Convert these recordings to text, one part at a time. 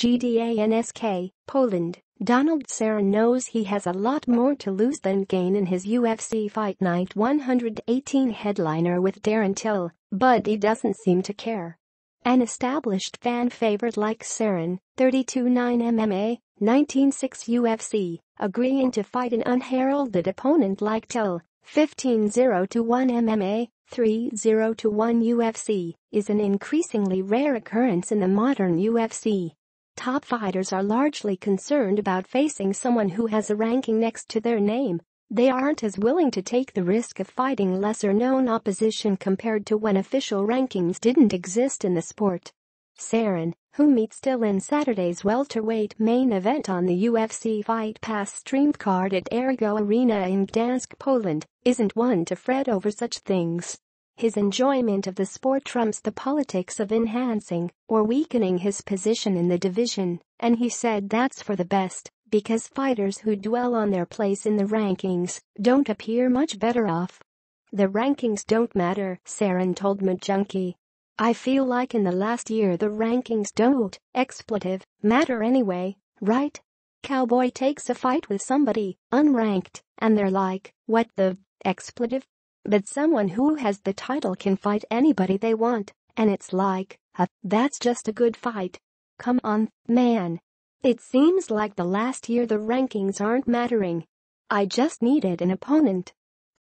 GDANSK, Poland, Donald Cerrone knows he has a lot more to lose than gain in his UFC Fight Night 118 headliner with Darren Till, but he doesn't seem to care. An established fan favorite like Cerrone, 32-9 MMA, 19-6 UFC, agreeing to fight an unheralded opponent like Till, 15-0-1 MMA, 3-0-1 UFC, is an increasingly rare occurrence in the modern UFC. Top fighters are largely concerned about facing someone who has a ranking next to their name. They aren't as willing to take the risk of fighting lesser-known opposition compared to when official rankings didn't exist in the sport. Saren, who meets still in Saturday's welterweight main event on the UFC Fight Pass streamed card at Ergo Arena in Gdansk, Poland, isn't one to fret over such things his enjoyment of the sport trumps the politics of enhancing or weakening his position in the division, and he said that's for the best because fighters who dwell on their place in the rankings don't appear much better off. The rankings don't matter, Sarin told Majunki. I feel like in the last year the rankings don't, expletive, matter anyway, right? Cowboy takes a fight with somebody, unranked, and they're like, what the, expletive, but someone who has the title can fight anybody they want, and it's like, uh, that's just a good fight. Come on, man. It seems like the last year the rankings aren't mattering. I just needed an opponent.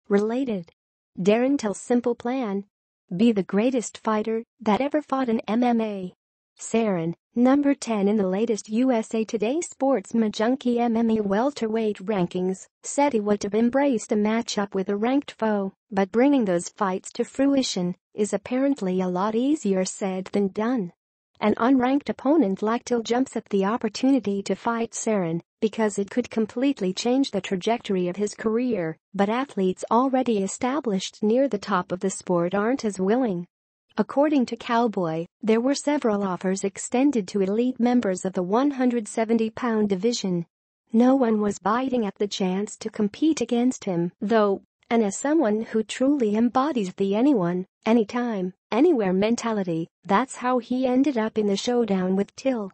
Related. Darren Till's simple plan. Be the greatest fighter that ever fought in MMA. Sarin, number 10 in the latest USA Today Sports Junkie MMA welterweight rankings, said he would have embraced a matchup with a ranked foe, but bringing those fights to fruition is apparently a lot easier said than done. An unranked opponent like Till jumps at the opportunity to fight Sarin because it could completely change the trajectory of his career, but athletes already established near the top of the sport aren't as willing According to Cowboy, there were several offers extended to elite members of the 170-pound division. No one was biting at the chance to compete against him, though, and as someone who truly embodies the anyone, anytime, anywhere mentality, that's how he ended up in the showdown with Till.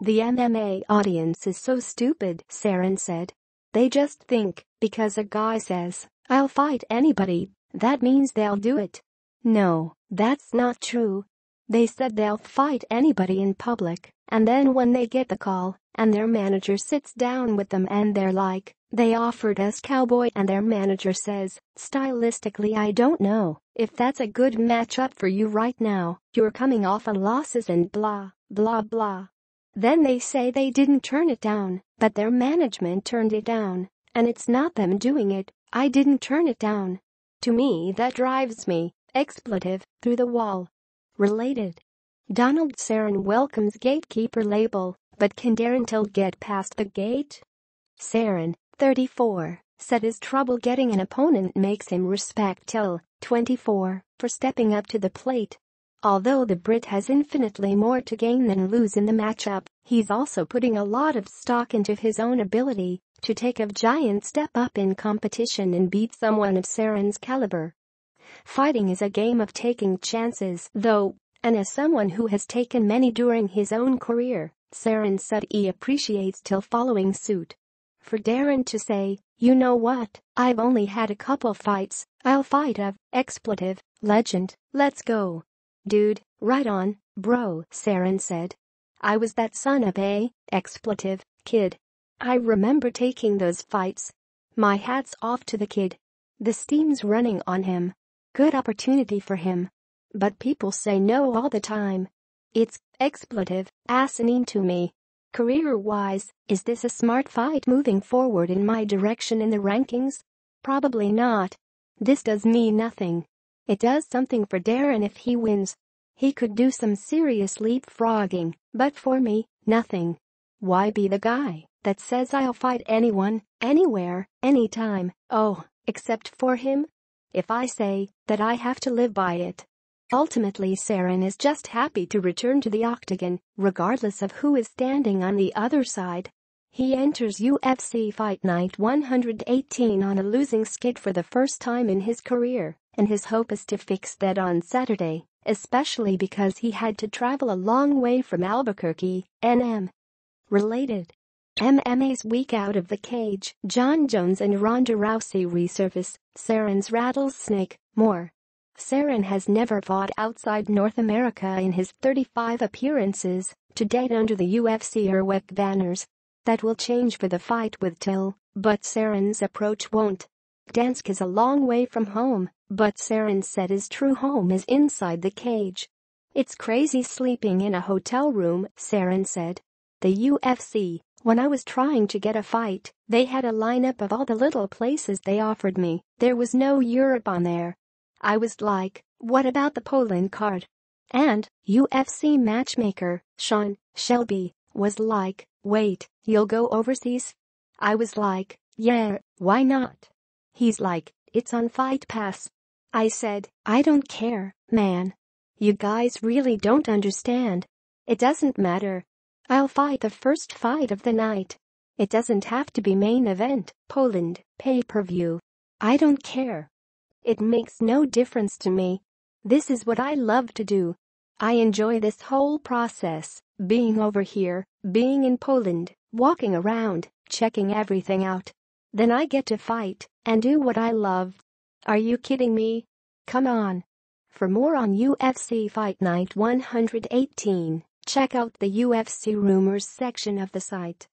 The MMA audience is so stupid, Saren said. They just think, because a guy says, I'll fight anybody, that means they'll do it. No, that's not true. They said they'll fight anybody in public, and then when they get the call, and their manager sits down with them and they're like, they offered us Cowboy and their manager says, stylistically I don't know if that's a good matchup for you right now, you're coming off of losses and blah, blah blah. Then they say they didn't turn it down, but their management turned it down, and it's not them doing it, I didn't turn it down. To me that drives me expletive, through the wall. Related. Donald Sarin welcomes gatekeeper label, but can Till get past the gate? Sarin, 34, said his trouble getting an opponent makes him respect Till, 24, for stepping up to the plate. Although the Brit has infinitely more to gain than lose in the matchup, he's also putting a lot of stock into his own ability to take a giant step up in competition and beat someone of Sarin's caliber. Fighting is a game of taking chances, though, and as someone who has taken many during his own career, Saren said he appreciates till following suit. For Darren to say, you know what, I've only had a couple fights, I'll fight a, expletive, legend, let's go. Dude, right on, bro, Saren said. I was that son of a, expletive, kid. I remember taking those fights. My hat's off to the kid. The steam's running on him, Good opportunity for him. But people say no all the time. It's expletive, asinine to me. Career-wise, is this a smart fight moving forward in my direction in the rankings? Probably not. This does me nothing. It does something for Darren if he wins. He could do some serious leapfrogging, but for me, nothing. Why be the guy that says I'll fight anyone, anywhere, anytime, oh, except for him? if I say that I have to live by it. Ultimately Saren is just happy to return to the octagon, regardless of who is standing on the other side. He enters UFC Fight Night 118 on a losing skid for the first time in his career, and his hope is to fix that on Saturday, especially because he had to travel a long way from Albuquerque, NM. Related MMA's week out of the cage, John Jones and Ronda Rousey resurface, Saren's rattlesnake, more. Saren has never fought outside North America in his 35 appearances to date under the UFC or WEC banners. That will change for the fight with Till, but Saren's approach won't. Dansk is a long way from home, but Saren said his true home is inside the cage. It's crazy sleeping in a hotel room, Saren said. The UFC when I was trying to get a fight, they had a lineup of all the little places they offered me. There was no Europe on there. I was like, what about the Poland card? And UFC matchmaker, Sean Shelby, was like, wait, you'll go overseas? I was like, yeah, why not? He's like, it's on Fight Pass. I said, I don't care, man. You guys really don't understand. It doesn't matter I'll fight the first fight of the night. It doesn't have to be main event, Poland, pay-per-view. I don't care. It makes no difference to me. This is what I love to do. I enjoy this whole process, being over here, being in Poland, walking around, checking everything out. Then I get to fight and do what I love. Are you kidding me? Come on. For more on UFC Fight Night 118, Check out the UFC rumors section of the site.